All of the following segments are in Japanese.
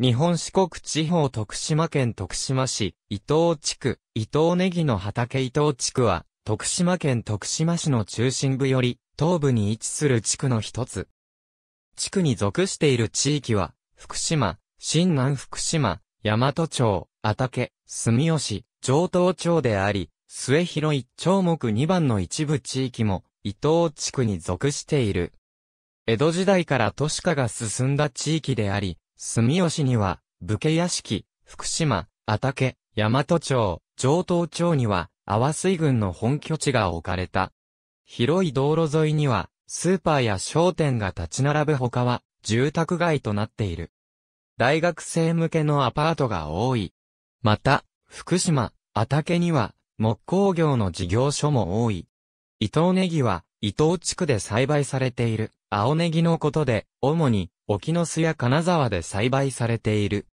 日本四国地方徳島県徳島市、伊東地区、伊東ネギの畑伊東地区は、徳島県徳島市の中心部より、東部に位置する地区の一つ。地区に属している地域は、福島、新南福島、大和町、あたけ、住吉、上東町であり、末広一町目2番の一部地域も、伊東地区に属している。江戸時代から都市化が進んだ地域であり、住吉には、武家屋敷、福島、たけ、大和町、上東町には、阿波水軍の本拠地が置かれた。広い道路沿いには、スーパーや商店が立ち並ぶ他は、住宅街となっている。大学生向けのアパートが多い。また、福島、たけには、木工業の事業所も多い。伊藤ネギは、伊藤地区で栽培されている、青ネギのことで、主に、沖の巣や金沢で栽培されている。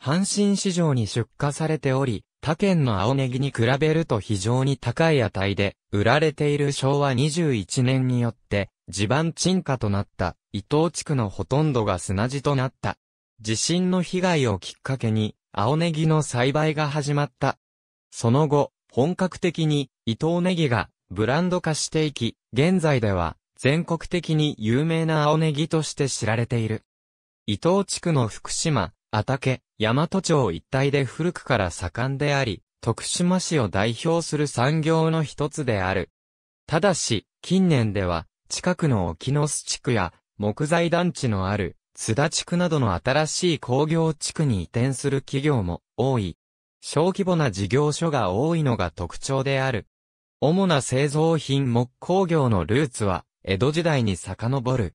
阪神市場に出荷されており、他県の青ネギに比べると非常に高い値で、売られている昭和21年によって、地盤沈下となった伊東地区のほとんどが砂地となった。地震の被害をきっかけに、青ネギの栽培が始まった。その後、本格的に伊東ネギがブランド化していき、現在では全国的に有名な青ネギとして知られている。伊東地区の福島、あたけ、大和町一帯で古くから盛んであり、徳島市を代表する産業の一つである。ただし、近年では、近くの沖野巣地区や、木材団地のある、津田地区などの新しい工業地区に移転する企業も多い。小規模な事業所が多いのが特徴である。主な製造品木工業のルーツは、江戸時代に遡る。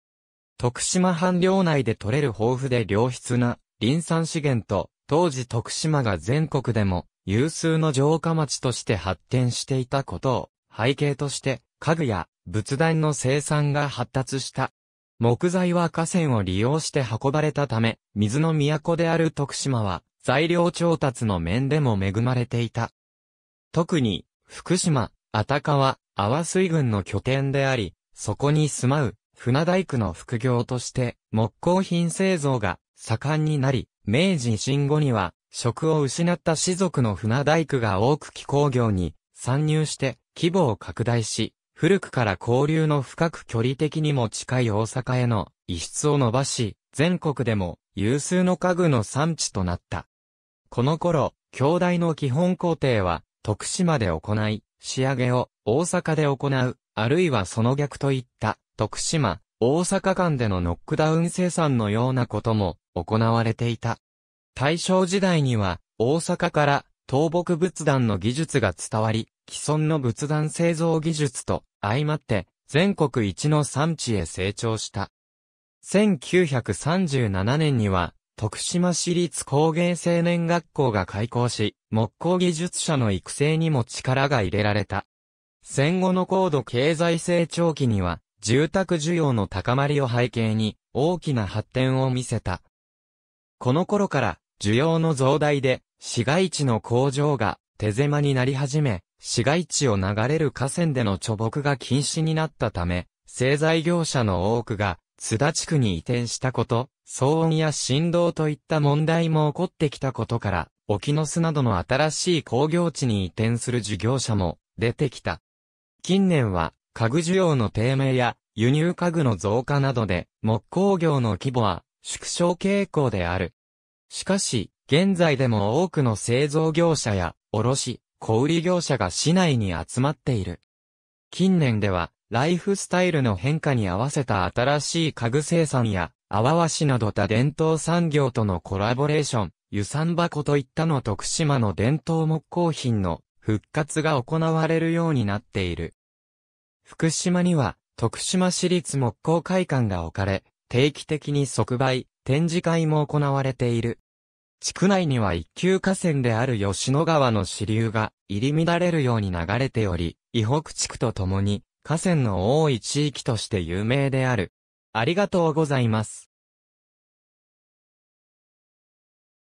徳島藩領内で取れる豊富で良質な林産資源と、当時徳島が全国でも有数の城下町として発展していたことを背景として家具や仏壇の生産が発達した。木材は河川を利用して運ばれたため、水の都である徳島は材料調達の面でも恵まれていた。特に、福島、あたかわ、阿波水軍の拠点であり、そこに住まう、船大工の副業として、木工品製造が盛んになり、明治維新後には、職を失った士族の船大工が多く気工業に参入して規模を拡大し、古くから交流の深く距離的にも近い大阪への移出を伸ばし、全国でも有数の家具の産地となった。この頃、兄弟の基本工程は徳島で行い、仕上げを大阪で行うあるいはその逆といった、徳島、大阪間でのノックダウン生産のようなことも行われていた。大正時代には、大阪から東北仏壇の技術が伝わり、既存の仏壇製造技術と相まって、全国一の産地へ成長した。1937年には、徳島市立工芸青年学校が開校し、木工技術者の育成にも力が入れられた。戦後の高度経済成長期には、住宅需要の高まりを背景に、大きな発展を見せた。この頃から、需要の増大で、市街地の工場が手狭になり始め、市街地を流れる河川での貯木が禁止になったため、製材業者の多くが、津田地区に移転したこと、騒音や振動といった問題も起こってきたことから、沖の巣などの新しい工業地に移転する事業者も出てきた。近年は、家具需要の低迷や、輸入家具の増加などで、木工業の規模は縮小傾向である。しかし、現在でも多くの製造業者や、卸、小売業者が市内に集まっている。近年では、ライフスタイルの変化に合わせた新しい家具生産や、あわわしなどた伝統産業とのコラボレーション、湯産箱といったの徳島の伝統木工品の復活が行われるようになっている。福島には、徳島市立木工会館が置かれ、定期的に即売、展示会も行われている。地区内には一級河川である吉野川の支流が入り乱れるように流れており、伊北地区とともに河川の多い地域として有名である。ありがとうございます。